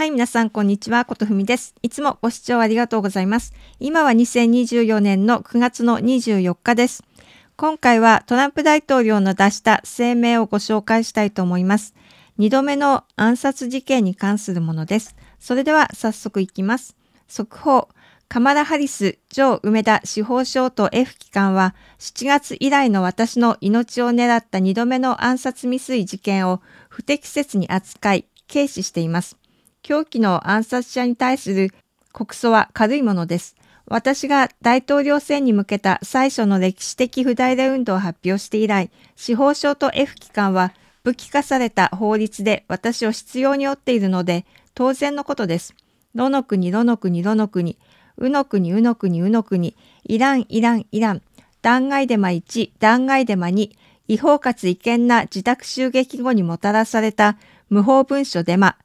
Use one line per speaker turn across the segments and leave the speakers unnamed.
はい、皆さん、こんにちは。ことふみです。いつもご視聴ありがとうございます。今は2024年の9月の24日です。今回はトランプ大統領の出した声明をご紹介したいと思います。2度目の暗殺事件に関するものです。それでは早速いきます。速報。カマラ・ハリス、ジョー・梅田司法省と F 機関は7月以来の私の命を狙った2度目の暗殺未遂事件を不適切に扱い、軽視しています。狂気の暗殺者に対する告訴は軽いものです。私が大統領選に向けた最初の歴史的不代理運動を発表して以来、司法省と F 機関は武器化された法律で私を必要に追っているので、当然のことです。どの国、どの国、どの国、うの国、うの国、うの国、イラン、イラン、イラン、弾劾デマ1、弾劾デマ2、違法かつ違憲な自宅襲撃後にもたらされた無法文書デマ、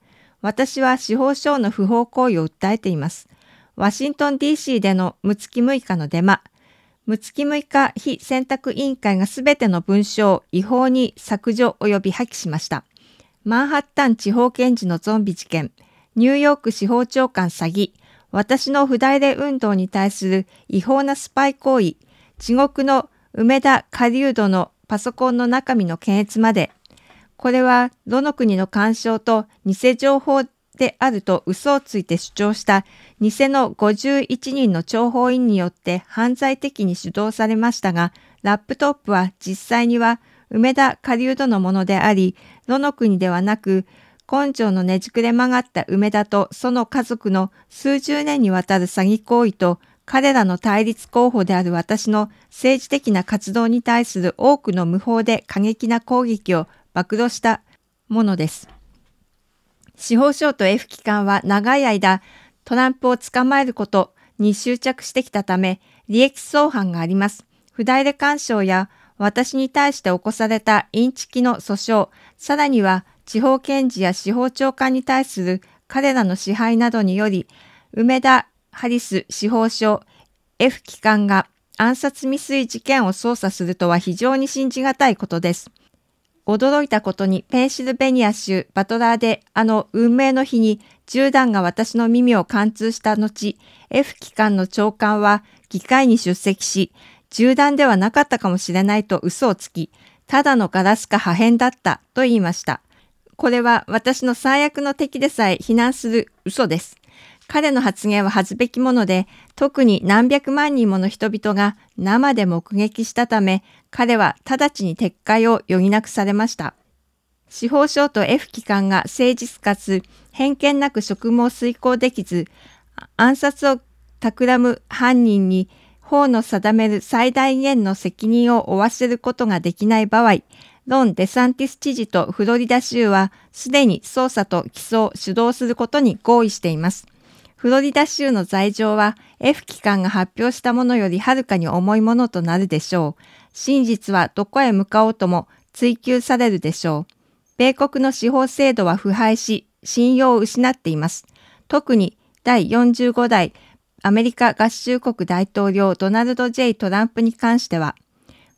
私は司法省の不法行為を訴えています。ワシントン DC での6月6日のデマ、6月6日非選択委員会がすべての文章を違法に削除及び破棄しました。マンハッタン地方検事のゾンビ事件、ニューヨーク司法長官詐欺、私の不代で運動に対する違法なスパイ行為、地獄の梅田下流度のパソコンの中身の検閲までこれはどの国の干渉と偽情報であると嘘をついて主張した偽の51人の諜報員によって犯罪的に主導されましたが、ラップトップは実際には梅田狩人のものであり、どの国ではなく、根性のねじくれ曲がった梅田とその家族の数十年にわたる詐欺行為と彼らの対立候補である私の政治的な活動に対する多くの無法で過激な攻撃を曝露したものです。司法省と F 機関は長い間、トランプを捕まえることに執着してきたため、利益相反があります。不代で干渉や私に対して起こされたインチキの訴訟、さらには地方検事や司法長官に対する彼らの支配などにより、梅田ハリス司法省 F 機関が暗殺未遂事件を捜査するとは非常に信じがたいことです。驚いたことにペンシルベニア州バトラーであの運命の日に銃弾が私の耳を貫通した後、F 機関の長官は議会に出席し、銃弾ではなかったかもしれないと嘘をつき、ただのガラスか破片だったと言いました。これは私の最悪の敵でさえ非難する嘘です。彼の発言は恥ずべきもので、特に何百万人もの人々が生で目撃したため、彼は直ちに撤回を余儀なくされました。司法省と F 機関が誠実かつ偏見なく職務を遂行できず、暗殺を企む犯人に法の定める最大限の責任を負わせることができない場合、ロン・デサンティス知事とフロリダ州はすでに捜査と起訴を主導することに合意しています。フロリダ州の罪状は F 機関が発表したものよりはるかに重いものとなるでしょう。真実はどこへ向かおうとも追求されるでしょう。米国の司法制度は腐敗し、信用を失っています。特に第45代アメリカ合衆国大統領ドナルド・ J・ トランプに関しては、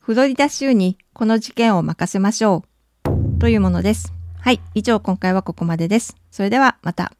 フロリダ州にこの事件を任せましょう。というものです。はい、以上今回はここまでです。それではまた。